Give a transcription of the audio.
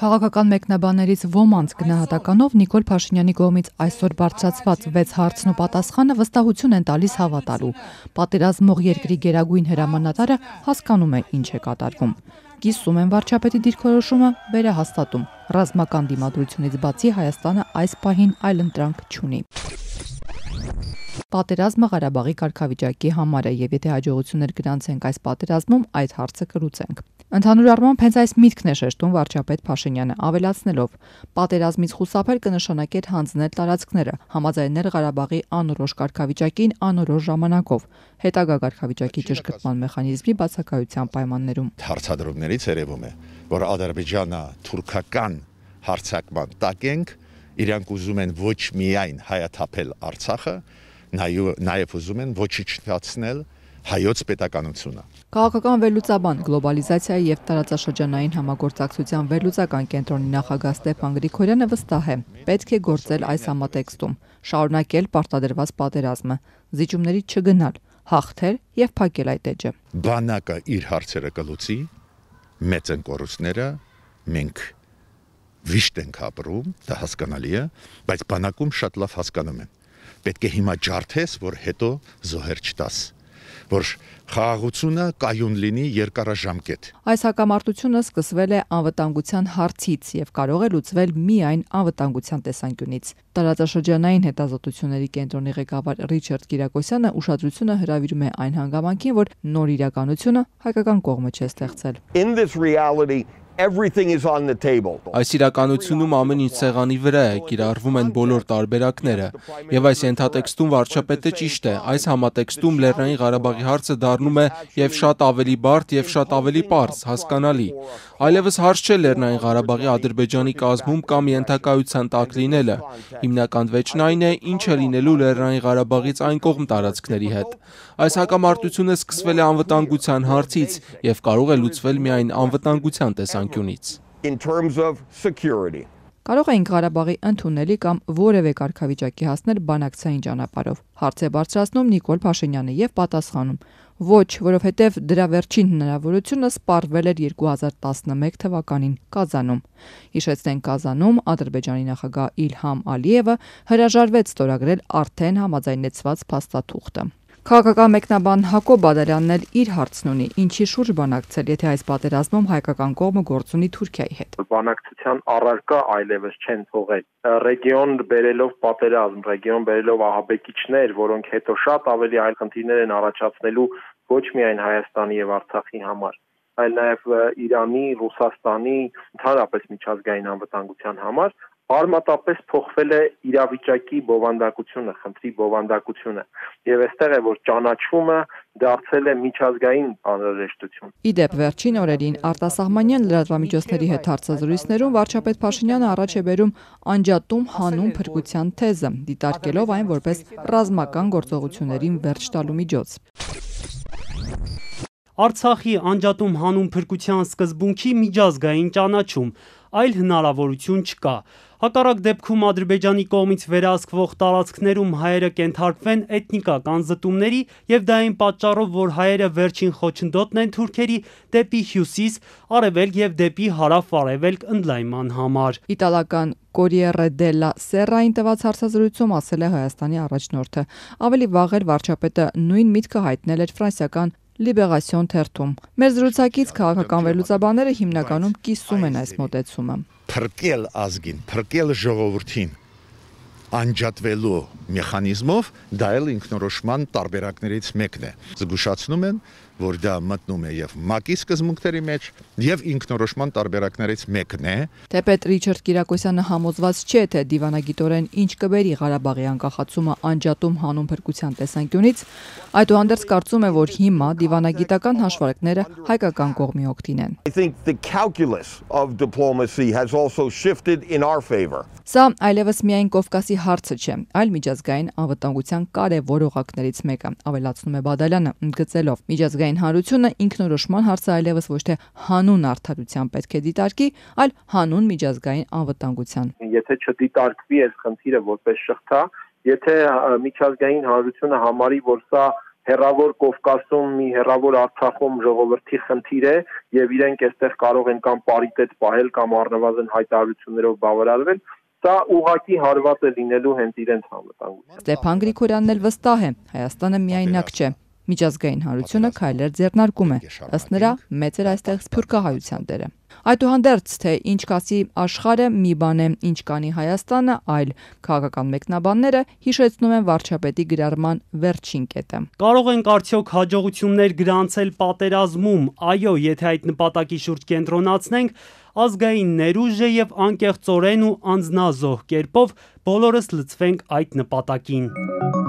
Քաղաքական մեկնաբաններից ոմանց գնահատականով Նիկոլ Փաշինյանի կողմից այսօր բարձրացված 6 հարցն ու պատասխանը վստահություն են տալիս հավատալու։ Պատերազմող երկրի գերագույն հրամանատարը հասկանում է ինչ է կատարվում։ Կիսում են վարչապետի դիրքորոշումը վերահաստատում։ Ռազմական դիմադրությունից բացի Հայաստանը այս պահին այլ ընտրանք չունի պատերազմը Ղարաբաղի կարգավիճակի համար է եւ եթե հաջողություններ գրանցենք այս պատերազմում, այդ հարցը կլուծենք։ Ընդհանուր առմամբ հենց այս միտքն է շեշտում վարչապետ Փաշինյանը, ավելացնելով. «Պատերազմից խուսափել կնշանակեր հանձնել տարածքները, համաձայնել Ղարաբաղի անորոշ կարգավիճակին անորոշ ժամանակով, հետագա կարգավիճակի ճշգրտման մեխանիզմի բացակայության պայմաններում»։ Հարցադրումներից երևում է, որ Ադրբեջանը թուրքական հարձակման տակ ենք, իրանք ուզում են ոչ միայն հայաթափել Արցախը, նաև ուզում են ոչնչացնել ոչ հայոց պետականությունը։ Քաղաքական վերլուծաբան գլոբալիզացիայի եւ տարածաշրջանային համագործակցության վերլուծական կենտրոնի նախագահ Ստեփան Գրիգորյանը վստահ է, պետք է գործել այս համատեքստում, շարունակել պարտադրված պատերազմը, զիջումների չգնալ, հաղթել եւ փակել այդ էջը։ Բանակը իր հարցերը կլուծի, մեծ են կորուստները, մենք վիշտ ենք ապրում, դա հասկանալի է, բայց բանակում շատ լավ հասկանում են։ Պետք է հիմա ջարդես, որ հետո զոհեր չտաս որ խաղաղությունը կայուն լինի երկարաժամկետ։ Այս հակամարտությունը սկսվել է անվտանգության հարցից եւ կարող է լուծվել միայն անվտանգության տեսանկյունից։ Տարածաշրջանային հետազոտությունների կենտրոնի ղեկավար Ռիչարդ Կիրակոսյանը ուշադրությունը հրավիրում է այն հանգամանքին, որ նոր իրականությունը հայկական կողմը չէ ստեղծել։ In this reality Everything is on the table. Այս իրականությունում ամեն ինչ սեղանի վրա է, կիրառվում են բոլոր տարբերակները։ Եվ այս ենթատեքստում վարչապետը ճիշտ է, այս համատեքստում Լեռնային Ղարաբաղի հարցը դառնում է եւ շատ ավելի բարդ եւ շատ ավելի պարզ, հասկանալի։ Այլևս հարց չէ Լեռնային Ղարաբաղի Ադրբեջանի կազմում կամ ենթակայության տակ լինելը։ Հիմնական վեճն այն է, ինչ է լինելու Լեռնային Ղարաբաղից այն կողմ տարածքների հետ։ Այս հակամարտությունը սկսվել է անվտանգության հարցից եւ կարող է լուծվել միայն անվտանգության տեսանկյունից տեսանկյունից։ In terms of security Կարող էինք Ղարաբաղի ընդունելի կամ որևէ կարգավիճակի հասնել բանակցային ճանապարհով։ Հարց է բարձրացնում Նիկոլ Փաշինյանը եւ պատասխանում. Ոչ, որովհետև դրա վերջին հնարավորությունը սպառվել էր 2011 թվականին Կազանում։ Հիշեցնենք Կազանում Ադրբեջանի նախագահ Իլհամ Ալիևը հրաժարվեց ստորագրել արդեն համաձայնեցված փաստաթուղթը։ Քաղաքական մեկնաբան Հակոբ Բադալյանն էլ իր հարցն ունի, ինչի շուրջ բանակցել, եթե այս պատերազմում հայկական կողմը գործունի Թուրքիայի հետ։ Բանակցության առարկա այլևս չեն թողել։ Ռեգիոն բերելով պատերազմ, ռեգիոն բերելով ահաբեկիչներ, որոնք հետո շատ ավելի այլ խնդիրներ են առաջացնելու ոչ միայն Հայաստանի եւ Արցախի համար, այլ նաեւ Իրանի, Ռուսաստանի, ընդհանրապես միջազգային անվտանգության համար, արմատապես փոխվել է իրավիճակի բովանդակությունը, խնդրի բովանդակությունը։ Եվ այստեղ է որ ճանաչումը դարձել է միջազգային անհրաժեշտություն։ Իդեպ վերջին օրերին արտասահմանյան լրատվամիջոցների հետ հարցազրույցներում վարչապետ Փաշինյանը առաջ է բերում անջատում հանուն փրկության թեզը, դիտարկելով այն որպես ռազմական գործողություններին վերջ տալու միջոց։ Արցախի անջատում հանուն փրկության սկզբունքի միջազգային ճանաչում այլ հնարավորություն չկա։ Հակառակ դեպքում Ադրբեջանի կողմից վերահսկվող տարածքներում հայերը կենթարկվեն էթնիկական զտումների և դա այն պատճառով, որ հայերը վերջին խոչընդոտն են թուրքերի դեպի հյուսիս, արևելք և դեպի հարավ-արևելք ընդլայնման համար։ Իտալական «Կորիերը դելլա Սեռա»-ին տված հարցազրույցում ասել է Հայաստանի առաջնորդը։ Ավելի վաղ էլ վարչապետը նույն միտքը հայտնել էր ֆրանսիական «Լիբերասիոն» թերթում։ Մեր զրուցակից քաղաքական վերլուծաբանները հիմնականում կիսում են այս մոտեցումը փրկել ազգին, փրկել ժողովրդին անջատվելու մեխանիզմով, դա էլ ինքնորոշման տարբերակներից մեկն է։ Զգուշացնում են, որ դա մտնում է եւ ՄԱԿ-ի սկզբունքների մեջ եւ ինքնորոշման տարբերակներից մեկն է։ Թեպետ Ռիչարդ Կիրակոսյանը համոզված չէ, թե դիվանագիտորեն ինչ կբերի Ղարաբաղի անկախացումը անջատում հանուն փրկության տեսանկյունից, այդուհանդերձ կարծում է, որ հիմա դիվանագիտական հաշվարկները հայկական կողմի օգտին են։ I think the calculus of diplomacy has also shifted in our favor. Սա այլևս միայն Կովկասի հարցը չէ, այլ միջազգային միջազգային անվտանգության կարևոր օղակներից մեկը, ավելացնում է Բադալյանը, ընդգծելով. Միջազգային հանրությունը ինքնորոշման հարցը այլևս ոչ թե հանուն արդարության պետք է դիտարկի, այլ հանուն միջազգային անվտանգության։ Եթե չդիտարկվի այս խնդիրը որպես շղթա, եթե միջազգային հանրությունը համարի, որ սա հերավոր Կովկասում մի հերավոր Արցախում ժողովրդի խնդիր է եւ իրենք այստեղ կարող են կամ պարիտետ պահել կամ առնվազն հայտարարություններով բավարարվել, Սա ուղակի հարված է լինելու հենց իրենց համտանգության։ Ստեփան Գրիգորյանն էլ վստահ է, Հայաստանը միայնակ չէ։ Միջազգային հանրությունը քայլեր ձեռնարկում է։ Ըստ նրա, մեծ էր այստեղ սփյուռքահայության դերը։ Այդուհանդերձ, թե ինչ կասի աշխարը մի բան է, ինչ կանի Հայաստանը, այլ քաղաքական մեկնաբանները հիշեցնում են վարչապետի գրառման վերջին կետը։ Կարող ենք արդյոք հաջողություններ գրանցել պատերազմում։ Այո, եթե այդ նպատակի շուրջ կենտրոնացնենք, ազգային ներուժ է եւ անկեղծորեն ու անձնազոհ կերպով բոլորս լցվենք այդ նպատակին։